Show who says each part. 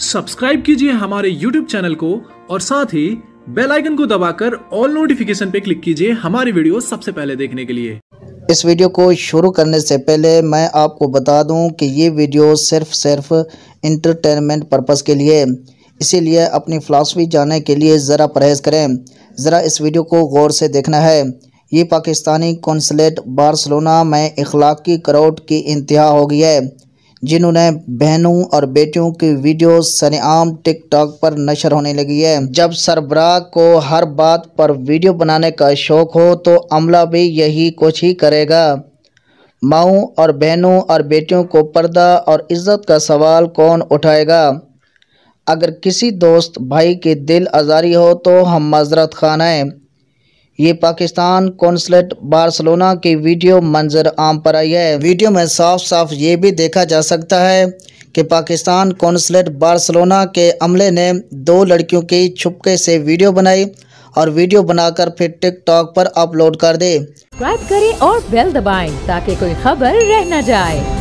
Speaker 1: subscribe कीजिए हमारे YouTube channel को और साथ ही बेल आइकन को दबाकर ऑल नोटिफिकेशन पे क्लिक कीजिए हमारी वीडियो सबसे पहले देखने के लिए
Speaker 2: इस वीडियो को शुरू करने से पहले मैं आपको बता दूं कि ये वीडियो सिर्फ सिर्फ इंटरटेनमेंट पर्पस के लिए इसीलिए अपनी फ़िलासफ़ी जानने के लिए ज़रा परहेज़ करें ज़रा इस वीडियो को गौर से देखना है ये पाकिस्तानी कौंसलेट बार्सलोना में इखलाकी करोट की इंतहा हो गई है जिन्होंने बहनों और बेटियों की वीडियो सरेआम टिकटॉक पर नशर होने लगी है जब सरबराह को हर बात पर वीडियो बनाने का शौक़ हो तो अमला भी यही कुछ ही करेगा माओ और बहनों और बेटियों को पर्दा और इज़्ज़त का सवाल कौन उठाएगा अगर किसी दोस्त भाई के दिल आज़ारी हो तो हम मज़रत खान हैं ये पाकिस्तान कौंसलेट बार्सलोना की वीडियो मंजर आम पर आई है वीडियो में साफ साफ ये भी देखा जा सकता है कि पाकिस्तान कौंसलेट बार्सलोना के अमले ने दो लड़कियों की छुपके से वीडियो बनाई और वीडियो बनाकर फिर टिकटॉक पर अपलोड कर दे
Speaker 1: करें और बेल दबाएं ताकि कोई खबर रह न जाए